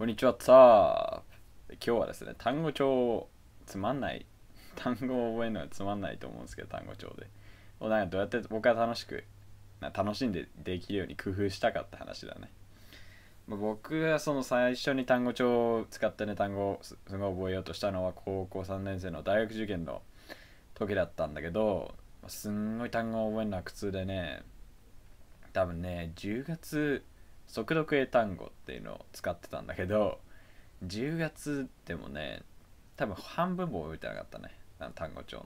こんにちは、さあ今日はですね、単語帳、つまんない。単語を覚えるのはつまんないと思うんですけど、単語帳で。をなんかどうやって僕は楽しく、楽しんでできるように工夫したかって話だね。僕がその最初に単語帳を使ってね、単語をすごい覚えようとしたのは高校3年生の大学受験の時だったんだけど、すんごい単語を覚えるのは苦痛でね、多分ね、10月、速読英単語っていうのを使ってたんだけど10月でもね多分半分も覚えてなかったねあの単語帳の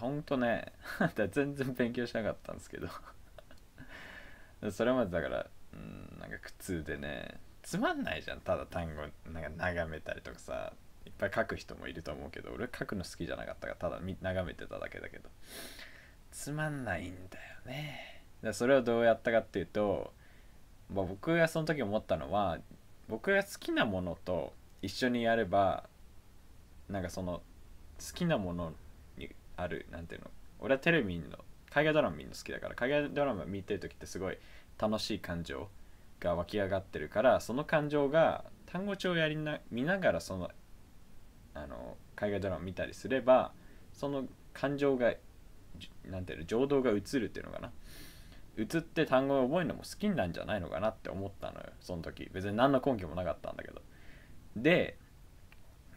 ほんとね全然勉強しなかったんですけどそれまでだからうんなんか苦痛でねつまんないじゃんただ単語なんか眺めたりとかさいっぱい書く人もいると思うけど俺書くの好きじゃなかったからただ眺めてただけだけどつまんないんだよねだそれをどうやったかっていうとまあ、僕がその時思ったのは僕が好きなものと一緒にやればなんかその好きなものにある何ていうの俺はテレビの海外ドラマ見るの好きだから海外ドラマ見てる時ってすごい楽しい感情が湧き上がってるからその感情が単語帳をやりな見ながらそのあの海外ドラマ見たりすればその感情が何ていうの情動が映るっていうのかな映って単語を覚えるのも好きなんじゃないのかなって思ったのよその時別に何の根拠もなかったんだけどで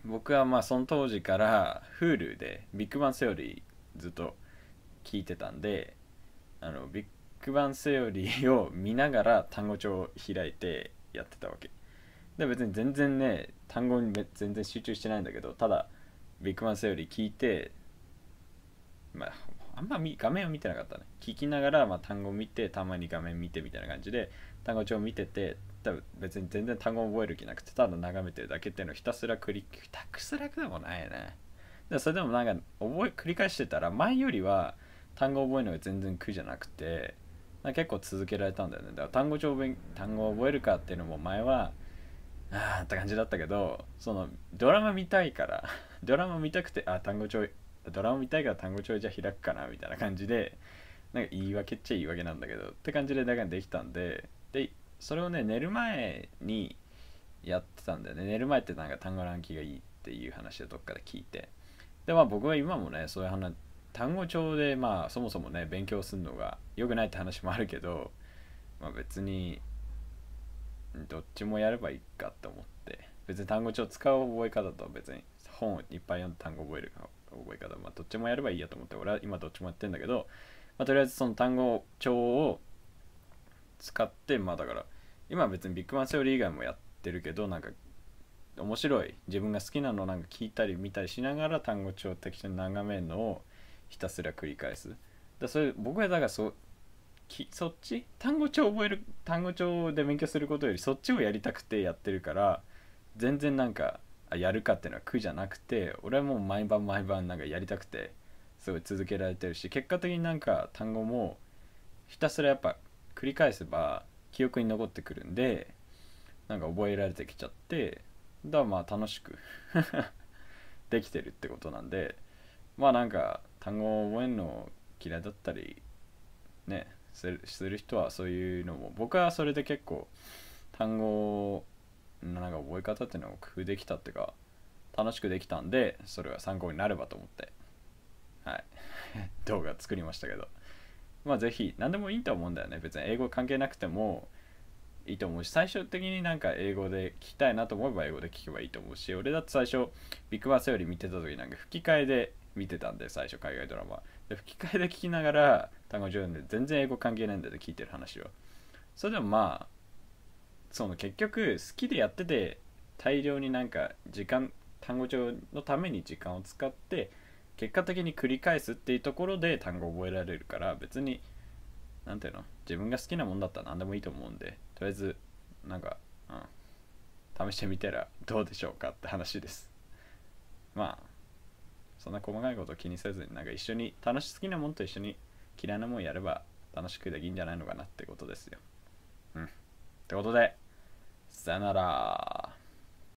僕はまあその当時から Hulu でビッグバンセオリーずっと聞いてたんであのビッグバンセオリーを見ながら単語帳を開いてやってたわけで別に全然ね単語に全然集中してないんだけどただビッグバンセオリー聞いてまああんま画面を見てなかったね聞きながら、まあ、単語見てたまに画面見てみたいな感じで単語帳見てて多分別に全然単語覚える気なくてただ眺めてるだけっていうのをひたすらクリックひたすらくでもないねでそれでもなんか覚え繰り返してたら前よりは単語覚えるのが全然苦じゃなくて結構続けられたんだよねだから単語帳単語を覚えるかっていうのも前はああって感じだったけどそのドラマ見たいからドラマ見たくてあ単語帳ドラを見たいから単語帳じゃ開くかなみたいな感じでなんか言い訳っちゃ言い訳なんだけどって感じでだけできたんででそれをね寝る前にやってたんだよね寝る前ってなんか単語の暗記がいいっていう話をどっかで聞いてでまあ僕は今もねそういう話単語帳でまあそもそもね勉強するのが良くないって話もあるけど、まあ、別にどっちもやればいいかって思って別に単語帳使う覚え方とは別に本をいっぱい読んで単語覚える覚え方、まあ、どっちもやればいいやと思って俺は今どっちもやってんだけど、まあ、とりあえずその単語帳を使ってまあだから今別にビッグマンセオリー以外もやってるけどなんか面白い自分が好きなのなんか聞いたり見たりしながら単語帳を適当に眺めるのをひたすら繰り返すだそれ僕はだからそきそっち単語帳覚える単語帳で勉強することよりそっちをやりたくてやってるから全然なんかやるかっていうのは苦じゃなくて俺はもう毎晩毎晩なんかやりたくてすごい続けられてるし結果的になんか単語もひたすらやっぱ繰り返せば記憶に残ってくるんでなんか覚えられてきちゃってだからまあ楽しく できてるってことなんでまあなんか単語を覚えるの嫌いだったりねする人はそういうのも僕はそれで結構単語なんか覚え方っていうのを工夫できたっていうか楽しくできたんでそれは参考になればと思ってはい 動画作りましたけどまあ是非何でもいいと思うんだよね別に英語関係なくてもいいと思うし最終的になんか英語で聞きたいなと思えば英語で聞けばいいと思うし俺だって最初ビッグバースより見てた時なんか吹き替えで見てたんで最初海外ドラマで吹き替えで聞きながら単語上で全然英語関係ないんだっ聞いてる話はそれでもまあその結局好きでやってて大量になんか時間単語帳のために時間を使って結果的に繰り返すっていうところで単語を覚えられるから別に何ていうの自分が好きなもんだったら何でもいいと思うんでとりあえずなんか、うん、試してみたらどうでしょうかって話ですまあそんな細かいこと気にせずになんか一緒に楽し好きなもんと一緒に嫌いなもんやれば楽しくできんじゃないのかなってことですようんってことでさよなら。